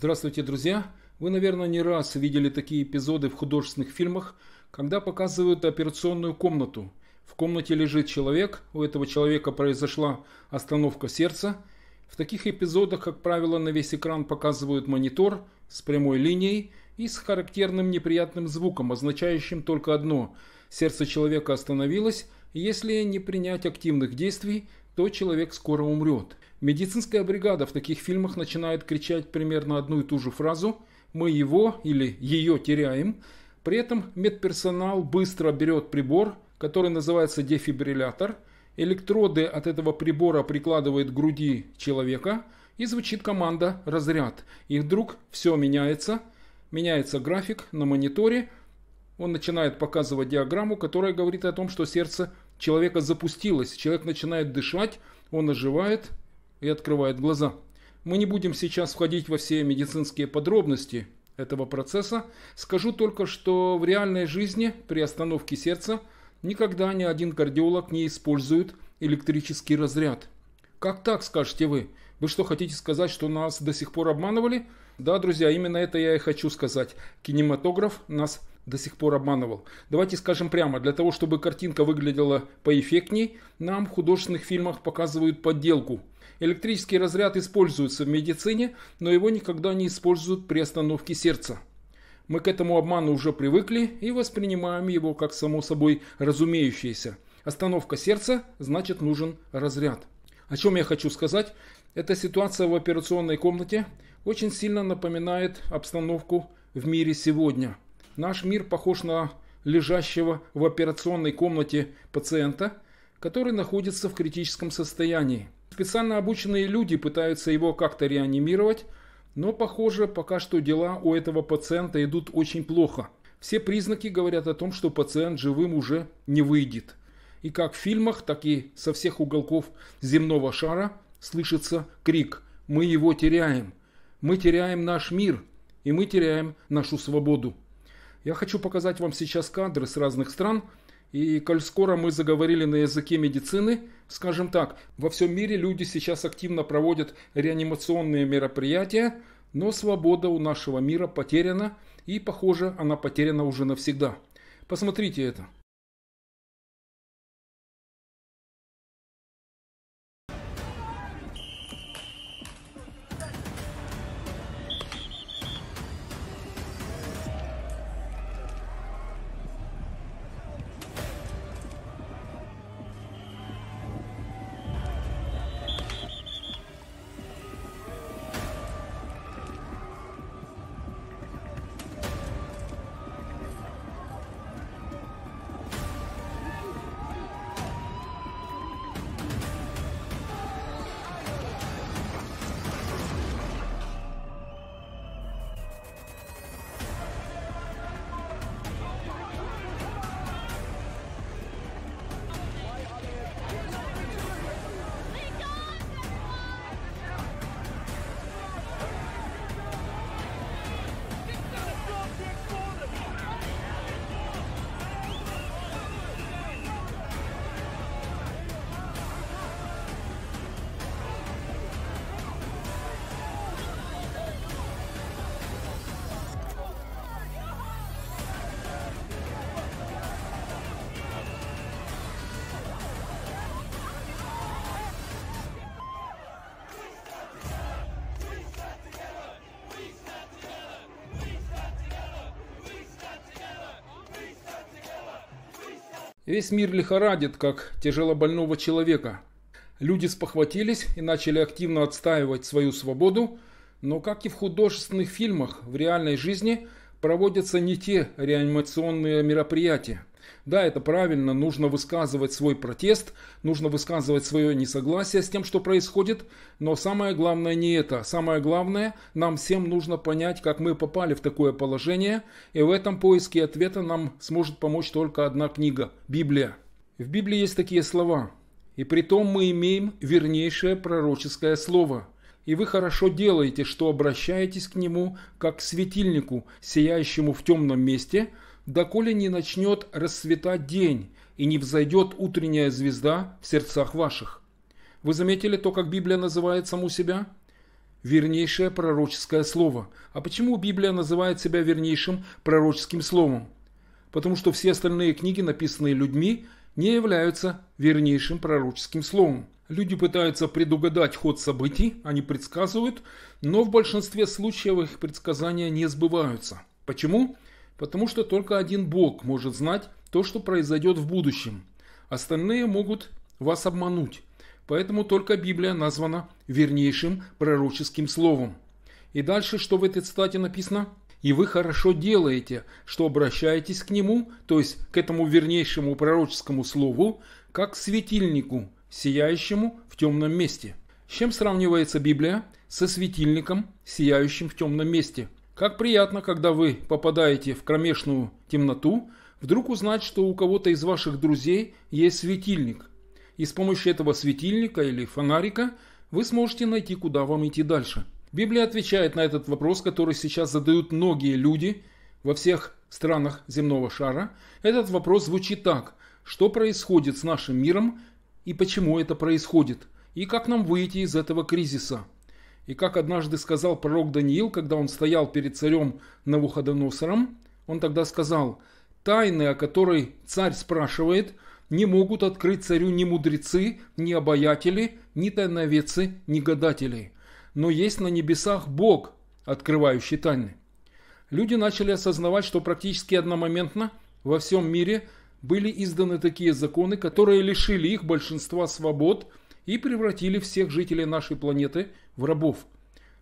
Здравствуйте, друзья! Вы, наверное, не раз видели такие эпизоды в художественных фильмах, когда показывают операционную комнату. В комнате лежит человек, у этого человека произошла остановка сердца. В таких эпизодах, как правило, на весь экран показывают монитор с прямой линией и с характерным неприятным звуком, означающим только одно – сердце человека остановилось, если не принять активных действий – то человек скоро умрет. Медицинская бригада в таких фильмах начинает кричать примерно одну и ту же фразу «Мы его» или «Ее теряем». При этом медперсонал быстро берет прибор, который называется дефибриллятор, электроды от этого прибора прикладывает к груди человека и звучит команда «Разряд». И вдруг все меняется, меняется график на мониторе, он начинает показывать диаграмму, которая говорит о том, что сердце человека запустилось, человек начинает дышать, он оживает и открывает глаза. Мы не будем сейчас входить во все медицинские подробности этого процесса. Скажу только, что в реальной жизни при остановке сердца никогда ни один кардиолог не использует электрический разряд. Как так, скажете вы? Вы что, хотите сказать, что нас до сих пор обманывали? Да, друзья, именно это я и хочу сказать. Кинематограф нас до сих пор обманывал. Давайте скажем прямо, для того, чтобы картинка выглядела поэффектней, нам в художественных фильмах показывают подделку. Электрический разряд используется в медицине, но его никогда не используют при остановке сердца. Мы к этому обману уже привыкли и воспринимаем его как само собой разумеющееся. Остановка сердца значит нужен разряд. О чем я хочу сказать? Эта ситуация в операционной комнате очень сильно напоминает обстановку в мире сегодня – наш мир похож на лежащего в операционной комнате пациента, который находится в критическом состоянии. Специально обученные люди пытаются его как-то реанимировать, но, похоже, пока что дела у этого пациента идут очень плохо. Все признаки говорят о том, что пациент живым уже не выйдет. И как в фильмах, так и со всех уголков земного шара слышится крик «Мы его теряем! Мы теряем наш мир! И мы теряем нашу свободу!» Я хочу показать вам сейчас кадры с разных стран, и коль скоро мы заговорили на языке медицины, скажем так, во всем мире люди сейчас активно проводят реанимационные мероприятия, но свобода у нашего мира потеряна, и, похоже, она потеряна уже навсегда. Посмотрите это. Весь мир лихорадит, как тяжелобольного человека. Люди спохватились и начали активно отстаивать свою свободу, но как и в художественных фильмах, в реальной жизни проводятся не те реанимационные мероприятия. Да, это правильно, нужно высказывать свой протест, нужно высказывать свое несогласие с тем, что происходит, но самое главное не это. Самое главное, нам всем нужно понять, как мы попали в такое положение, и в этом поиске ответа нам сможет помочь только одна книга – Библия. В Библии есть такие слова «И при том мы имеем вернейшее пророческое слово» и вы хорошо делаете, что обращаетесь к нему, как к светильнику, сияющему в темном месте, доколе не начнет расцветать день и не взойдет утренняя звезда в сердцах ваших. Вы заметили то, как Библия называет саму себя? Вернейшее пророческое слово. А почему Библия называет себя вернейшим пророческим словом? Потому что все остальные книги, написанные людьми, не являются вернейшим пророческим словом. Люди пытаются предугадать ход событий, они предсказывают, но в большинстве случаев их предсказания не сбываются. Почему? Почему? потому что только один Бог может знать то, что произойдет в будущем. Остальные могут вас обмануть. Поэтому только Библия названа вернейшим пророческим словом. И дальше, что в этой цитате написано? «И вы хорошо делаете, что обращаетесь к нему, то есть к этому вернейшему пророческому слову, как к светильнику, сияющему в темном месте». С чем сравнивается Библия? Со светильником, сияющим в темном месте – как приятно, когда вы попадаете в кромешную темноту, вдруг узнать, что у кого-то из ваших друзей есть светильник. И с помощью этого светильника или фонарика вы сможете найти, куда вам идти дальше. Библия отвечает на этот вопрос, который сейчас задают многие люди во всех странах земного шара. Этот вопрос звучит так. Что происходит с нашим миром и почему это происходит? И как нам выйти из этого кризиса? И как однажды сказал пророк Даниил, когда он стоял перед царем Навуходоносором, он тогда сказал, «Тайны, о которой царь спрашивает, не могут открыть царю ни мудрецы, ни обаятели, ни тайновецы, ни гадатели. Но есть на небесах Бог, открывающий тайны». Люди начали осознавать, что практически одномоментно во всем мире были изданы такие законы, которые лишили их большинства свобод – и превратили всех жителей нашей планеты в рабов.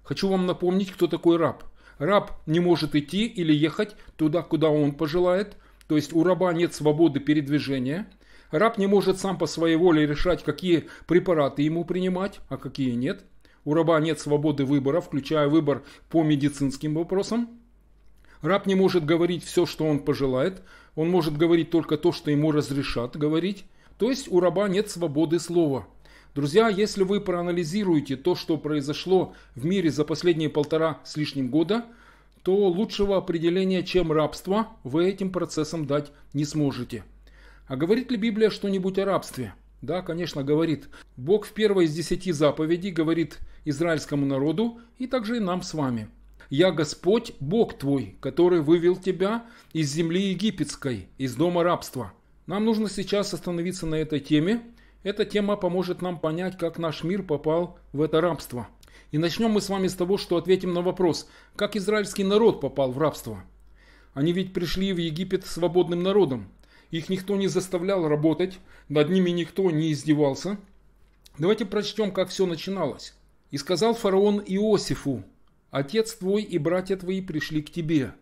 Хочу вам напомнить, кто такой раб. Раб не может идти или ехать туда, куда он пожелает, то есть у раба нет свободы передвижения. Раб не может сам по своей воле решать, какие препараты ему принимать, а какие нет. У раба нет свободы выбора, включая выбор по медицинским вопросам. Раб не может говорить все, что он пожелает. Он может говорить только то, что ему разрешат говорить. То есть у раба нет свободы слова. Друзья, если вы проанализируете то, что произошло в мире за последние полтора с лишним года, то лучшего определения, чем рабство, вы этим процессом дать не сможете. А говорит ли Библия что-нибудь о рабстве? Да, конечно, говорит. Бог в первой из десяти заповедей говорит израильскому народу и также и нам с вами. «Я Господь, Бог твой, который вывел тебя из земли египетской, из дома рабства». Нам нужно сейчас остановиться на этой теме эта тема поможет нам понять, как наш мир попал в это рабство. И начнем мы с вами с того, что ответим на вопрос, как израильский народ попал в рабство. Они ведь пришли в Египет свободным народом. Их никто не заставлял работать, над ними никто не издевался. Давайте прочтем, как все начиналось. «И сказал фараон Иосифу, «Отец твой и братья твои пришли к тебе.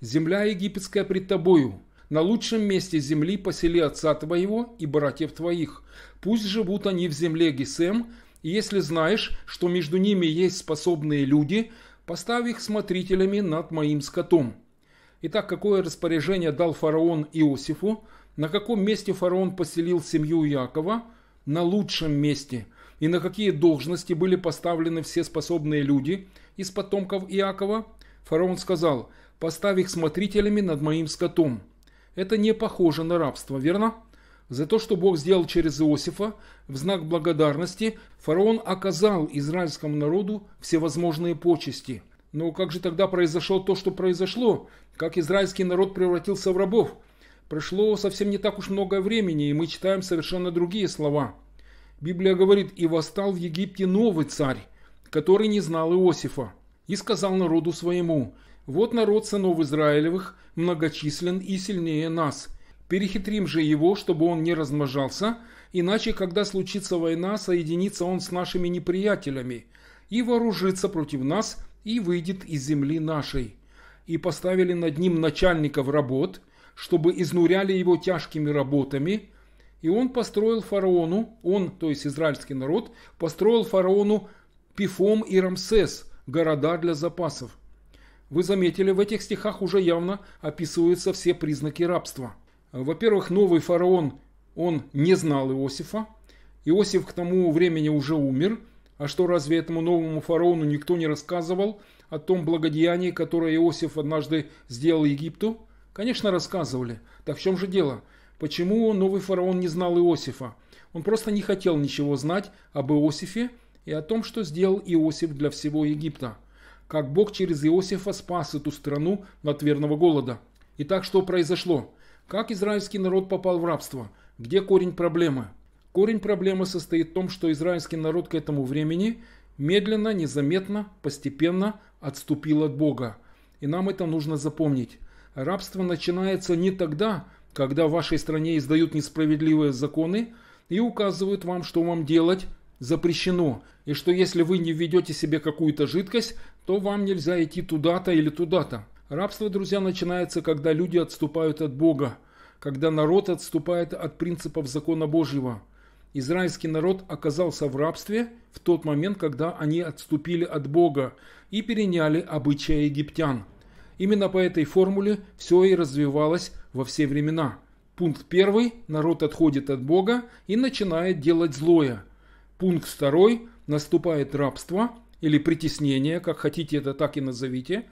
Земля египетская пред тобою. На лучшем месте земли посели отца твоего и братьев твоих. Пусть живут они в земле Гесем, и если знаешь, что между ними есть способные люди, поставь их смотрителями над моим скотом». Итак, какое распоряжение дал фараон Иосифу? На каком месте фараон поселил семью Якова? На лучшем месте. И на какие должности были поставлены все способные люди из потомков Иакова? Фараон сказал, поставь их смотрителями над моим скотом. Это не похоже на рабство, верно? За то, что Бог сделал через Иосифа, в знак благодарности, фараон оказал израильскому народу всевозможные почести. Но как же тогда произошло то, что произошло? Как израильский народ превратился в рабов? Прошло совсем не так уж много времени, и мы читаем совершенно другие слова. Библия говорит, «И восстал в Египте новый царь, который не знал Иосифа, и сказал народу своему, вот народ сынов Израилевых многочислен и сильнее нас. Перехитрим же его, чтобы он не размножался, иначе, когда случится война, соединится он с нашими неприятелями и вооружится против нас и выйдет из земли нашей. И поставили над ним начальников работ, чтобы изнуряли его тяжкими работами, и он построил фараону, он, то есть израильский народ, построил фараону Пифом и Рамсес, города для запасов. Вы заметили, в этих стихах уже явно описываются все признаки рабства. Во-первых, новый фараон, он не знал Иосифа. Иосиф к тому времени уже умер. А что разве этому новому фараону никто не рассказывал о том благодеянии, которое Иосиф однажды сделал Египту? Конечно, рассказывали. Так в чем же дело? Почему новый фараон не знал Иосифа? Он просто не хотел ничего знать об Иосифе и о том, что сделал Иосиф для всего Египта как Бог через Иосифа спас эту страну от верного голода. Итак, что произошло? Как израильский народ попал в рабство? Где корень проблемы? Корень проблемы состоит в том, что израильский народ к этому времени медленно, незаметно, постепенно отступил от Бога. И нам это нужно запомнить. Рабство начинается не тогда, когда в вашей стране издают несправедливые законы и указывают вам, что вам делать запрещено, и что если вы не введете себе какую-то жидкость, то вам нельзя идти туда-то или туда-то. Рабство, друзья, начинается, когда люди отступают от Бога, когда народ отступает от принципов закона Божьего. Израильский народ оказался в рабстве в тот момент, когда они отступили от Бога и переняли обычаи египтян. Именно по этой формуле все и развивалось во все времена. Пункт первый – народ отходит от Бога и начинает делать злое. Пункт второй – наступает рабство – или притеснение, как хотите это так и назовите.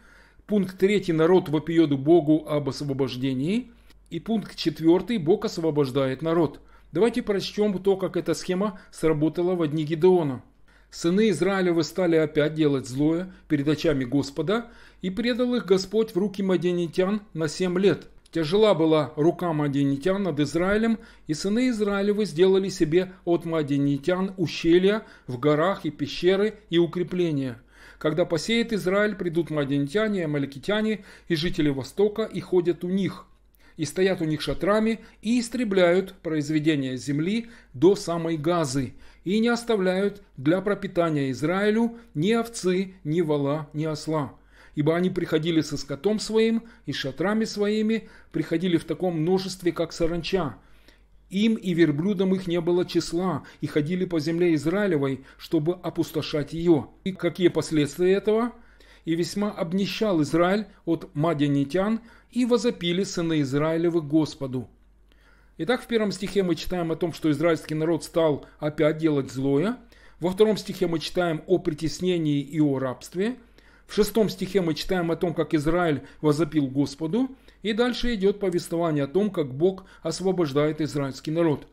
Пункт третий, Народ вопиет Богу об освобождении. И пункт четвертый, Бог освобождает народ. Давайте прочтем то, как эта схема сработала в дни Гедеона. Сыны Израилевы стали опять делать злое перед очами Господа, и предал их Господь в руки маденитян на семь лет – Тяжела была рука мадианитян над Израилем, и сыны Израилевы сделали себе от мадианитян ущелья в горах и пещеры и укрепления. Когда посеет Израиль, придут мадианитяне и амаликитяне и жители Востока и ходят у них, и стоят у них шатрами, и истребляют произведения земли до самой Газы, и не оставляют для пропитания Израилю ни овцы, ни вала, ни осла ибо они приходили со скотом своим и шатрами своими, приходили в таком множестве, как саранча. Им и верблюдам их не было числа, и ходили по земле Израилевой, чтобы опустошать ее. И какие последствия этого? И весьма обнищал Израиль от мадянитян, и возопили сыны Израилевы Господу. Итак, в первом стихе мы читаем о том, что израильский народ стал опять делать злое. Во втором стихе мы читаем о притеснении и о рабстве – в шестом стихе мы читаем о том, как Израиль возопил Господу, и дальше идет повествование о том, как Бог освобождает израильский народ.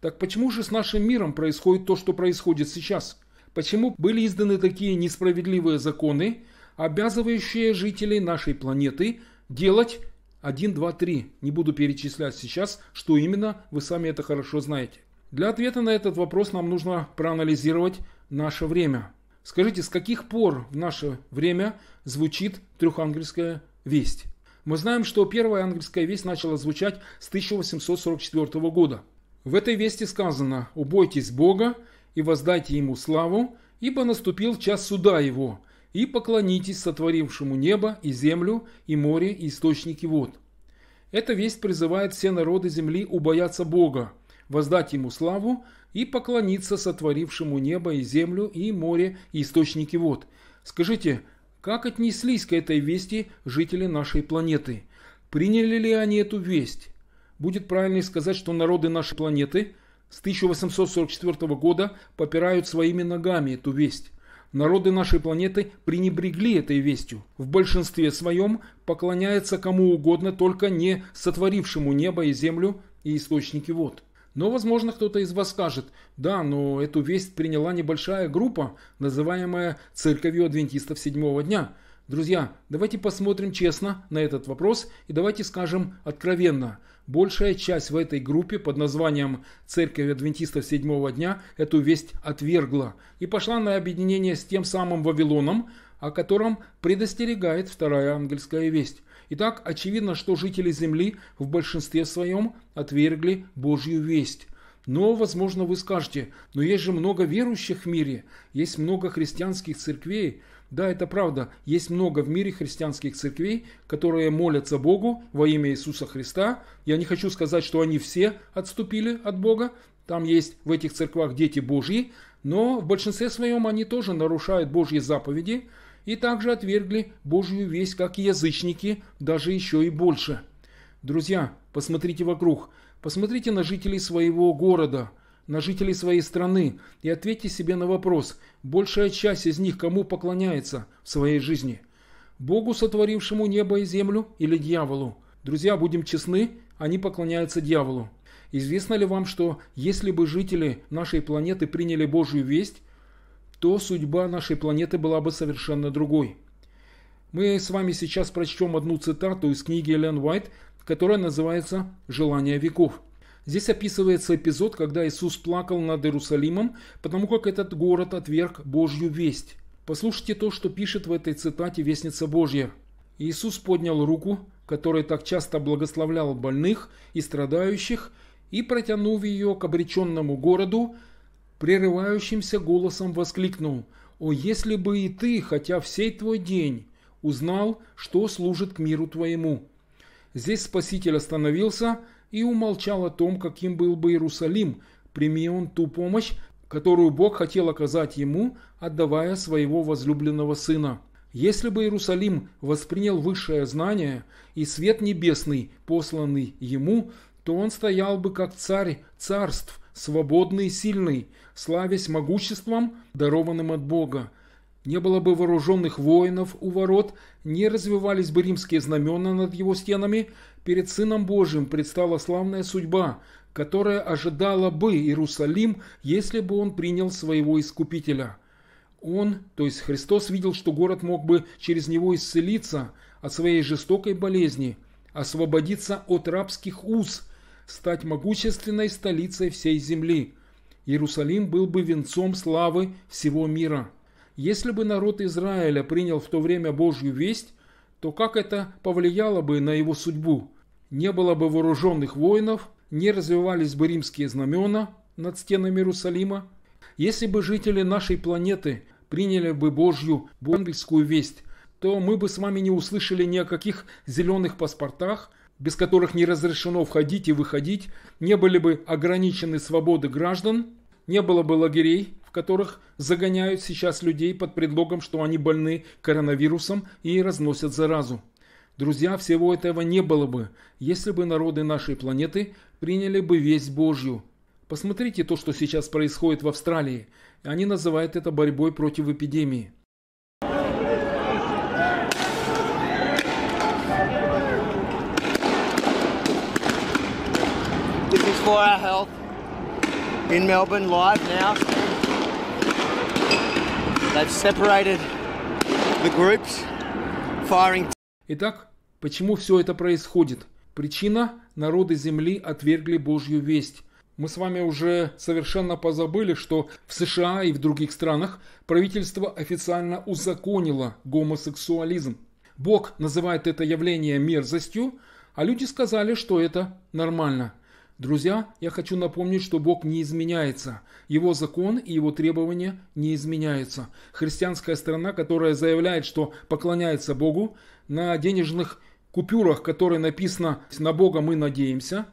Так почему же с нашим миром происходит то, что происходит сейчас? Почему были изданы такие несправедливые законы, обязывающие жителей нашей планеты делать 1, 2, 3. Не буду перечислять сейчас, что именно, вы сами это хорошо знаете. Для ответа на этот вопрос нам нужно проанализировать наше время – Скажите, с каких пор в наше время звучит трехангельская весть? Мы знаем, что первая ангельская весть начала звучать с 1844 года. В этой вести сказано «Убойтесь Бога и воздайте Ему славу, ибо наступил час суда Его, и поклонитесь сотворившему небо и землю, и море, и источники вод». Эта весть призывает все народы земли убояться Бога – воздать ему славу и поклониться сотворившему небо и землю, и море, и источники вод. Скажите, как отнеслись к этой вести жители нашей планеты? Приняли ли они эту весть? Будет правильнее сказать, что народы нашей планеты с 1844 года попирают своими ногами эту весть. Народы нашей планеты пренебрегли этой вестью. В большинстве своем поклоняются кому угодно, только не сотворившему небо и землю и источники вод. Но, возможно, кто-то из вас скажет, да, но эту весть приняла небольшая группа, называемая «Церковью адвентистов седьмого дня». Друзья, давайте посмотрим честно на этот вопрос и давайте скажем откровенно. Большая часть в этой группе под названием «Церковь адвентистов седьмого дня» эту весть отвергла и пошла на объединение с тем самым Вавилоном, о котором предостерегает вторая ангельская весть. Итак, очевидно, что жители Земли в большинстве своем отвергли Божью весть. Но, возможно, вы скажете, но есть же много верующих в мире, есть много христианских церквей. Да, это правда, есть много в мире христианских церквей, которые молятся Богу во имя Иисуса Христа. Я не хочу сказать, что они все отступили от Бога, там есть в этих церквах дети Божьи, но в большинстве своем они тоже нарушают Божьи заповеди, и также отвергли Божью весть, как и язычники, даже еще и больше. Друзья, посмотрите вокруг, посмотрите на жителей своего города, на жителей своей страны и ответьте себе на вопрос, большая часть из них кому поклоняется в своей жизни? Богу, сотворившему небо и землю, или дьяволу? Друзья, будем честны, они поклоняются дьяволу. Известно ли вам, что если бы жители нашей планеты приняли Божью весть, то судьба нашей планеты была бы совершенно другой. Мы с вами сейчас прочтем одну цитату из книги Элен Уайт, которая называется «Желание веков». Здесь описывается эпизод, когда Иисус плакал над Иерусалимом, потому как этот город отверг Божью весть. Послушайте то, что пишет в этой цитате Вестница Божья. Иисус поднял руку, которая так часто благословлял больных и страдающих, и, протянув ее к обреченному городу, прерывающимся голосом воскликнул «О, если бы и ты, хотя всей твой день, узнал, что служит к миру твоему!» Здесь Спаситель остановился и умолчал о том, каким был бы Иерусалим, прими он ту помощь, которую Бог хотел оказать ему, отдавая своего возлюбленного сына. Если бы Иерусалим воспринял высшее знание и свет небесный, посланный ему, то он стоял бы как царь царств, свободный и сильный, славясь могуществом, дарованным от Бога. Не было бы вооруженных воинов у ворот, не развивались бы римские знамена над его стенами, перед Сыном Божьим предстала славная судьба, которая ожидала бы Иерусалим, если бы он принял своего Искупителя. Он, то есть Христос, видел, что город мог бы через него исцелиться от своей жестокой болезни, освободиться от рабских уз, стать могущественной столицей всей земли – Иерусалим был бы венцом славы всего мира. Если бы народ Израиля принял в то время Божью весть, то как это повлияло бы на его судьбу? Не было бы вооруженных воинов, не развивались бы римские знамена над стенами Иерусалима. Если бы жители нашей планеты приняли бы Божью ангельскую весть, то мы бы с вами не услышали ни о каких зеленых паспортах – без которых не разрешено входить и выходить, не были бы ограничены свободы граждан, не было бы лагерей, в которых загоняют сейчас людей под предлогом, что они больны коронавирусом и разносят заразу. Друзья, всего этого не было бы, если бы народы нашей планеты приняли бы весть Божью. Посмотрите то, что сейчас происходит в Австралии. Они называют это борьбой против эпидемии. for health in Melbourne live now. They've separated the groups, firing. Итак, почему все это происходит? Причина – народы земли отвергли Божью весть. Мы с вами уже совершенно позабыли, что в США и в других странах правительство официально узаконило гомосексуализм. Бог называет это явление мерзостью, а люди сказали, что это нормально – Друзья, я хочу напомнить, что Бог не изменяется. Его закон и его требования не изменяются. Христианская страна, которая заявляет, что поклоняется Богу, на денежных купюрах, которые написано «На Бога мы надеемся»,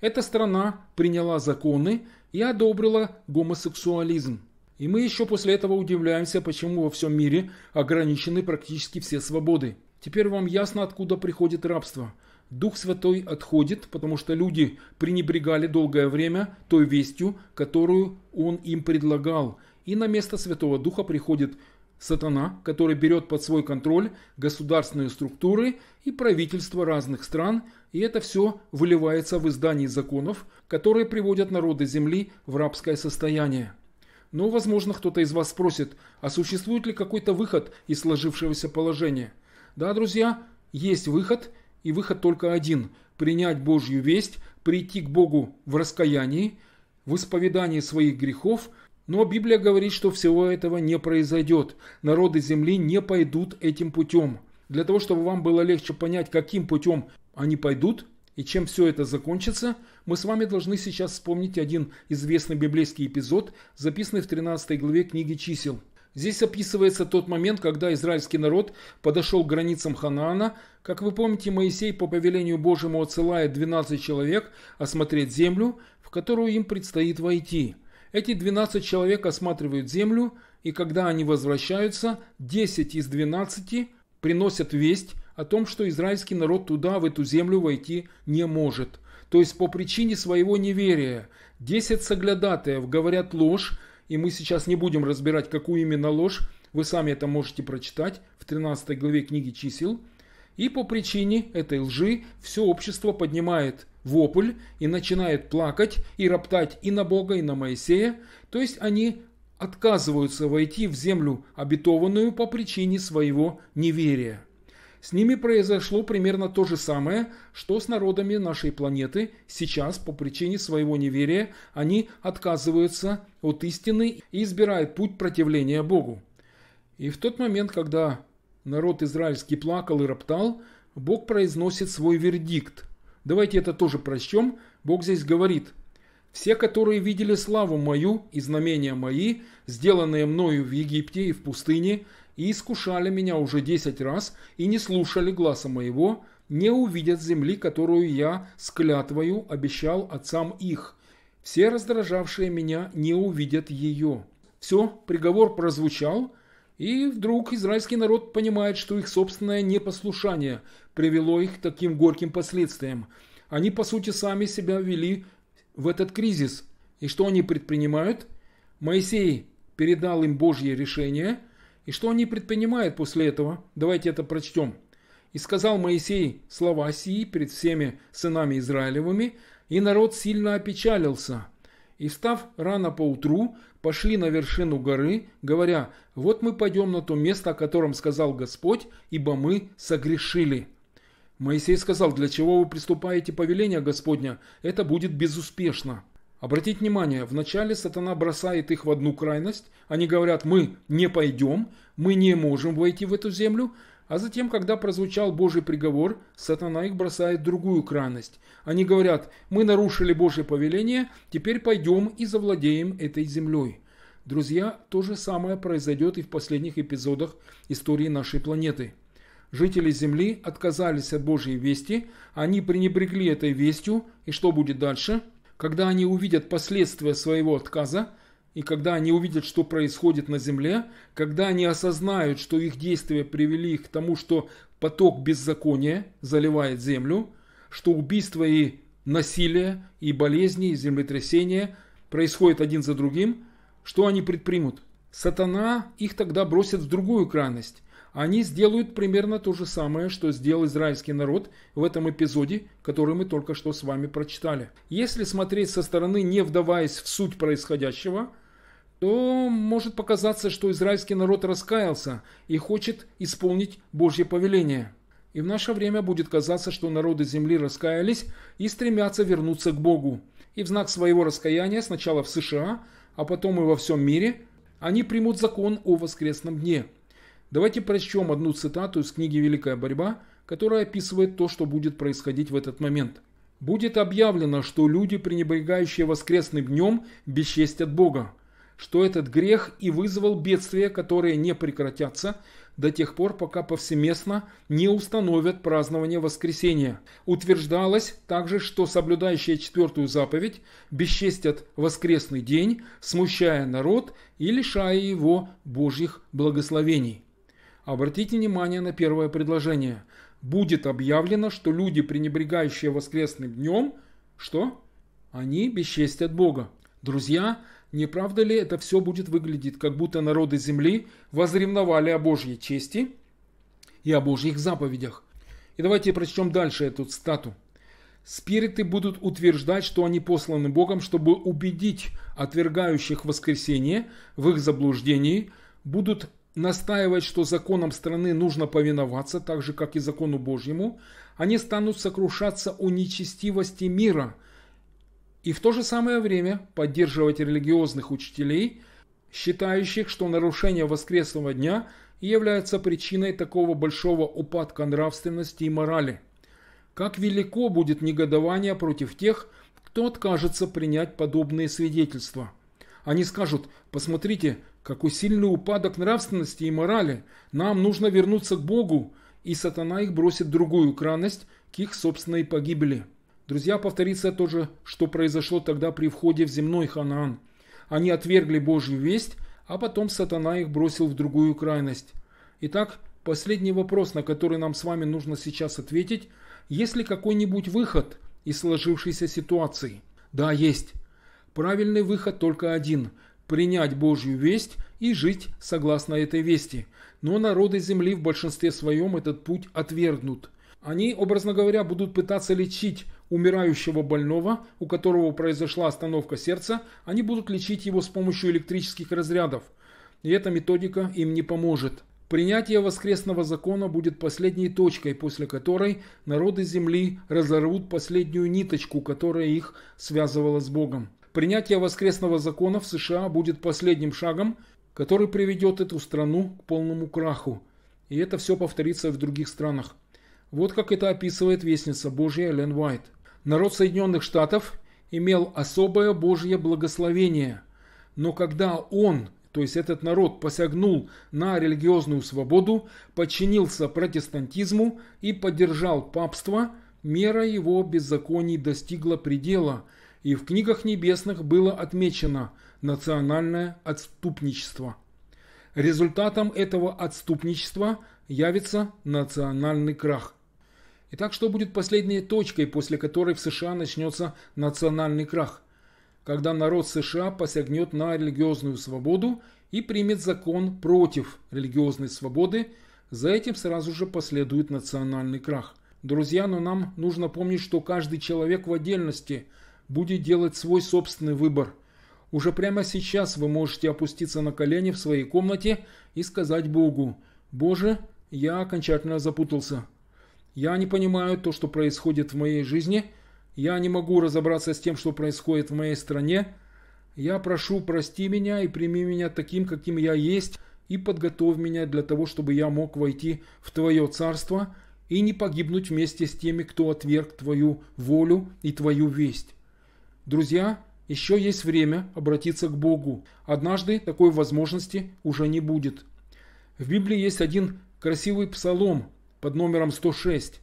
эта страна приняла законы и одобрила гомосексуализм. И мы еще после этого удивляемся, почему во всем мире ограничены практически все свободы. Теперь вам ясно, откуда приходит рабство – Дух Святой отходит, потому что люди пренебрегали долгое время той вестью, которую он им предлагал. И на место Святого Духа приходит сатана, который берет под свой контроль государственные структуры и правительства разных стран, и это все выливается в издании законов, которые приводят народы Земли в рабское состояние. Но, возможно, кто-то из вас спросит, а существует ли какой-то выход из сложившегося положения? Да, друзья, есть выход – и выход только один – принять Божью весть, прийти к Богу в раскаянии, в исповедании своих грехов, но Библия говорит, что всего этого не произойдет. Народы земли не пойдут этим путем. Для того, чтобы вам было легче понять, каким путем они пойдут и чем все это закончится, мы с вами должны сейчас вспомнить один известный библейский эпизод, записанный в 13 главе книги чисел – Здесь описывается тот момент, когда израильский народ подошел к границам Ханаана. Как вы помните, Моисей по повелению Божьему отсылает 12 человек осмотреть землю, в которую им предстоит войти. Эти 12 человек осматривают землю, и когда они возвращаются, 10 из 12 приносят весть о том, что израильский народ туда, в эту землю войти не может. То есть по причине своего неверия. Десять соглядатаев говорят ложь, и мы сейчас не будем разбирать, какую именно ложь, вы сами это можете прочитать в 13 главе книги чисел, и по причине этой лжи все общество поднимает вопль и начинает плакать и роптать и на Бога, и на Моисея, то есть они отказываются войти в землю обетованную по причине своего неверия. С ними произошло примерно то же самое, что с народами нашей планеты. Сейчас, по причине своего неверия, они отказываются от истины и избирают путь противления Богу. И в тот момент, когда народ израильский плакал и роптал, Бог произносит свой вердикт. Давайте это тоже прочтем. Бог здесь говорит – все, которые видели славу мою и знамения мои, сделанные мною в Египте и в пустыне, и искушали меня уже десять раз и не слушали гласа моего, не увидят земли, которую я склятвою обещал отцам их. Все раздражавшие меня не увидят ее. Все, приговор прозвучал, и вдруг израильский народ понимает, что их собственное непослушание привело их к таким горьким последствиям. Они, по сути, сами себя ввели в этот кризис. И что они предпринимают? Моисей передал им Божье решение – и что они предпринимают после этого? Давайте это прочтем. «И сказал Моисей слова сии перед всеми сынами Израилевыми, и народ сильно опечалился. И встав рано поутру, пошли на вершину горы, говоря, «Вот мы пойдем на то место, о котором сказал Господь, ибо мы согрешили». Моисей сказал, «Для чего вы приступаете повеление Господня? Это будет безуспешно». Обратите внимание, вначале сатана бросает их в одну крайность, они говорят «мы не пойдем», «мы не можем войти в эту землю», а затем, когда прозвучал Божий приговор, сатана их бросает в другую крайность. Они говорят «мы нарушили Божье повеление, теперь пойдем и завладеем этой землей». Друзья, то же самое произойдет и в последних эпизодах истории нашей планеты. Жители Земли отказались от Божьей вести, они пренебрегли этой вестью, и что будет дальше – когда они увидят последствия своего отказа, и когда они увидят, что происходит на земле, когда они осознают, что их действия привели их к тому, что поток беззакония заливает землю, что убийства и насилие, и болезни, и землетрясения происходят один за другим, что они предпримут? Сатана их тогда бросит в другую крайность. Они сделают примерно то же самое, что сделал израильский народ в этом эпизоде, который мы только что с вами прочитали. Если смотреть со стороны, не вдаваясь в суть происходящего, то может показаться, что израильский народ раскаялся и хочет исполнить Божье повеление. И в наше время будет казаться, что народы земли раскаялись и стремятся вернуться к Богу. И в знак своего раскаяния сначала в США, а потом и во всем мире они примут закон о воскресном дне – Давайте прочтем одну цитату из книги «Великая борьба», которая описывает то, что будет происходить в этот момент. «Будет объявлено, что люди, пренебрегающие воскресным днем, бесчестят Бога, что этот грех и вызвал бедствия, которые не прекратятся до тех пор, пока повсеместно не установят празднование воскресения. Утверждалось также, что соблюдающие четвертую заповедь бесчестят воскресный день, смущая народ и лишая его Божьих благословений. Обратите внимание на первое предложение. Будет объявлено, что люди, пренебрегающие воскресным днем, что? Они бесчестят Бога. Друзья, не правда ли это все будет выглядеть, как будто народы земли возревновали о Божьей чести и о Божьих заповедях? И давайте прочтем дальше эту стату. Спириты будут утверждать, что они посланы Богом, чтобы убедить отвергающих воскресение в их заблуждении, будут настаивать, что законам страны нужно повиноваться, так же, как и закону Божьему, они станут сокрушаться о нечестивости мира и в то же самое время поддерживать религиозных учителей, считающих, что нарушение воскресного дня является причиной такого большого упадка нравственности и морали. Как велико будет негодование против тех, кто откажется принять подобные свидетельства. Они скажут, посмотрите, какой сильный упадок нравственности и морали. Нам нужно вернуться к Богу, и сатана их бросит в другую крайность к их собственной погибели. Друзья, повторится то же, что произошло тогда при входе в земной Ханаан. Они отвергли Божью весть, а потом сатана их бросил в другую крайность. Итак, последний вопрос, на который нам с вами нужно сейчас ответить. Есть ли какой-нибудь выход из сложившейся ситуации? Да, есть. Правильный выход только один – принять Божью весть и жить согласно этой вести. Но народы земли в большинстве своем этот путь отвергнут. Они, образно говоря, будут пытаться лечить умирающего больного, у которого произошла остановка сердца, они будут лечить его с помощью электрических разрядов. И эта методика им не поможет. Принятие воскресного закона будет последней точкой, после которой народы земли разорвут последнюю ниточку, которая их связывала с Богом. Принятие воскресного закона в США будет последним шагом, который приведет эту страну к полному краху. И это все повторится в других странах. Вот как это описывает вестница Божья Лен Уайт. Народ Соединенных Штатов имел особое Божье благословение. Но когда он, то есть этот народ, посягнул на религиозную свободу, подчинился протестантизму и поддержал папство, мера его беззаконий достигла предела – и в книгах небесных было отмечено национальное отступничество. Результатом этого отступничества явится национальный крах. Итак, что будет последней точкой, после которой в США начнется национальный крах? Когда народ США посягнет на религиозную свободу и примет закон против религиозной свободы, за этим сразу же последует национальный крах. Друзья, но нам нужно помнить, что каждый человек в отдельности – будет делать свой собственный выбор. Уже прямо сейчас вы можете опуститься на колени в своей комнате и сказать Богу, «Боже, я окончательно запутался. Я не понимаю то, что происходит в моей жизни. Я не могу разобраться с тем, что происходит в моей стране. Я прошу, прости меня и прими меня таким, каким я есть, и подготовь меня для того, чтобы я мог войти в Твое Царство» и не погибнуть вместе с теми, кто отверг Твою волю и Твою весть. Друзья, еще есть время обратиться к Богу. Однажды такой возможности уже не будет. В Библии есть один красивый псалом под номером 106.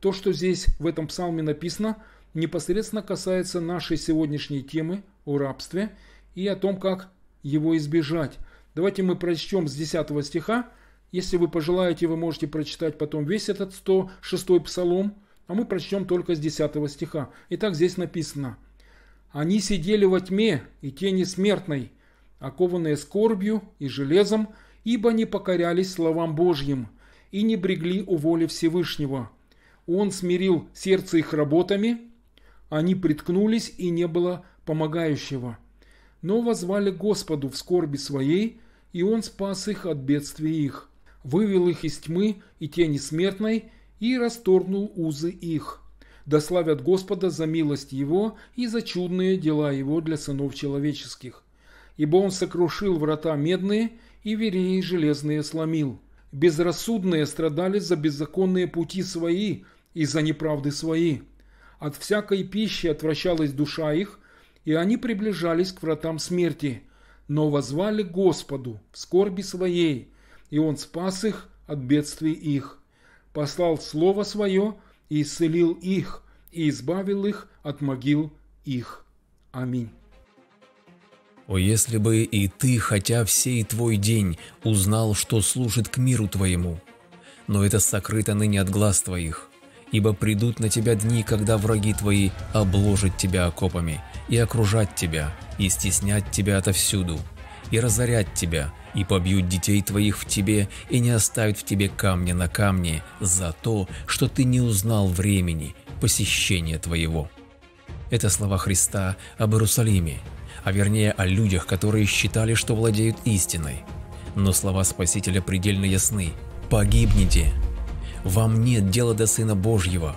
То, что здесь в этом псалме написано, непосредственно касается нашей сегодняшней темы о рабстве и о том, как его избежать. Давайте мы прочтем с 10 стиха. Если вы пожелаете, вы можете прочитать потом весь этот 106 псалом, а мы прочтем только с 10 стиха. Итак, здесь написано – они сидели во тьме и тени смертной, окованные скорбью и железом, ибо не покорялись словам Божьим и не брегли у воли Всевышнего. Он смирил сердце их работами, они приткнулись и не было помогающего. Но возвали Господу в скорби своей, и Он спас их от бедствий их, вывел их из тьмы и тени смертной и расторгнул узы их дославят Господа за милость Его и за чудные дела Его для сынов человеческих. Ибо Он сокрушил врата медные и вереи железные сломил. Безрассудные страдали за беззаконные пути свои и за неправды свои. От всякой пищи отвращалась душа их, и они приближались к вратам смерти, но возвали Господу в скорби своей, и Он спас их от бедствий их. Послал Слово Свое – и исцелил их, и избавил их от могил их. Аминь. О, если бы и ты, хотя всей твой день, узнал, что служит к миру твоему, но это сокрыто ныне от глаз твоих, ибо придут на тебя дни, когда враги твои обложат тебя окопами и окружат тебя, и стеснят тебя отовсюду, и разорят тебя, и побьют детей твоих в тебе, и не оставят в тебе камня на камне за то, что ты не узнал времени посещения твоего». Это слова Христа об Иерусалиме, а вернее о людях, которые считали, что владеют истиной. Но слова Спасителя предельно ясны. «Погибните! Вам нет дела до Сына Божьего!»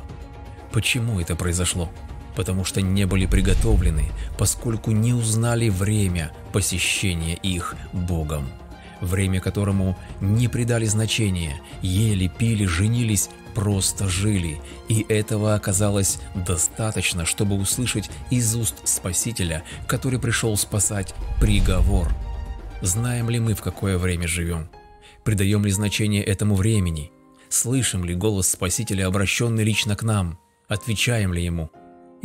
Почему это произошло? потому что не были приготовлены, поскольку не узнали время посещения их Богом. Время которому не придали значения, ели, пили, женились, просто жили, и этого оказалось достаточно, чтобы услышать из уст Спасителя, который пришел спасать, приговор. Знаем ли мы, в какое время живем? Придаем ли значение этому времени? Слышим ли голос Спасителя, обращенный лично к нам? Отвечаем ли ему?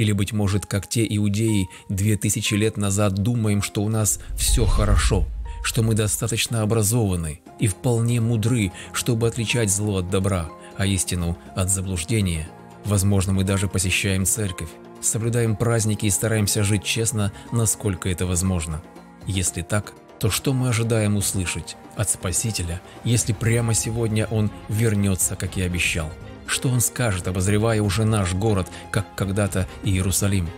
Или, быть может, как те иудеи две тысячи лет назад думаем, что у нас все хорошо, что мы достаточно образованы и вполне мудры, чтобы отличать зло от добра, а истину от заблуждения. Возможно, мы даже посещаем церковь, соблюдаем праздники и стараемся жить честно, насколько это возможно. Если так, то что мы ожидаем услышать от Спасителя, если прямо сегодня Он вернется, как и обещал? Что он скажет, обозревая уже наш город, как когда-то Иерусалим?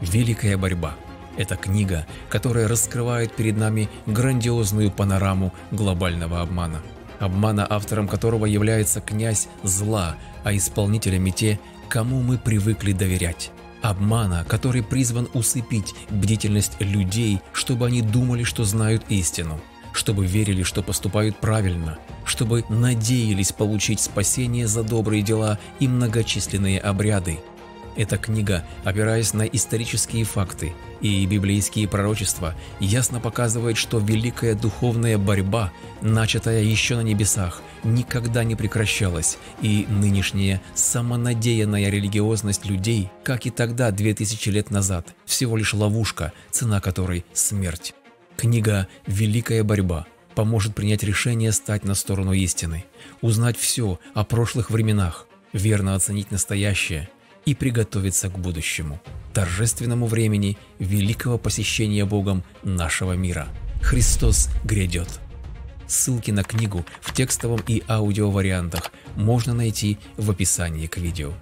Великая борьба. Это книга, которая раскрывает перед нами грандиозную панораму глобального обмана. Обмана, автором которого является князь зла, а исполнителями те, кому мы привыкли доверять. Обмана, который призван усыпить бдительность людей, чтобы они думали, что знают истину – чтобы верили, что поступают правильно, чтобы надеялись получить спасение за добрые дела и многочисленные обряды. Эта книга, опираясь на исторические факты и библейские пророчества, ясно показывает, что великая духовная борьба, начатая еще на небесах, никогда не прекращалась, и нынешняя самонадеянная религиозность людей, как и тогда, две тысячи лет назад, всего лишь ловушка, цена которой – смерть. Книга «Великая борьба» поможет принять решение стать на сторону истины, узнать все о прошлых временах, верно оценить настоящее и приготовиться к будущему, торжественному времени великого посещения Богом нашего мира. Христос грядет. Ссылки на книгу в текстовом и аудио вариантах можно найти в описании к видео.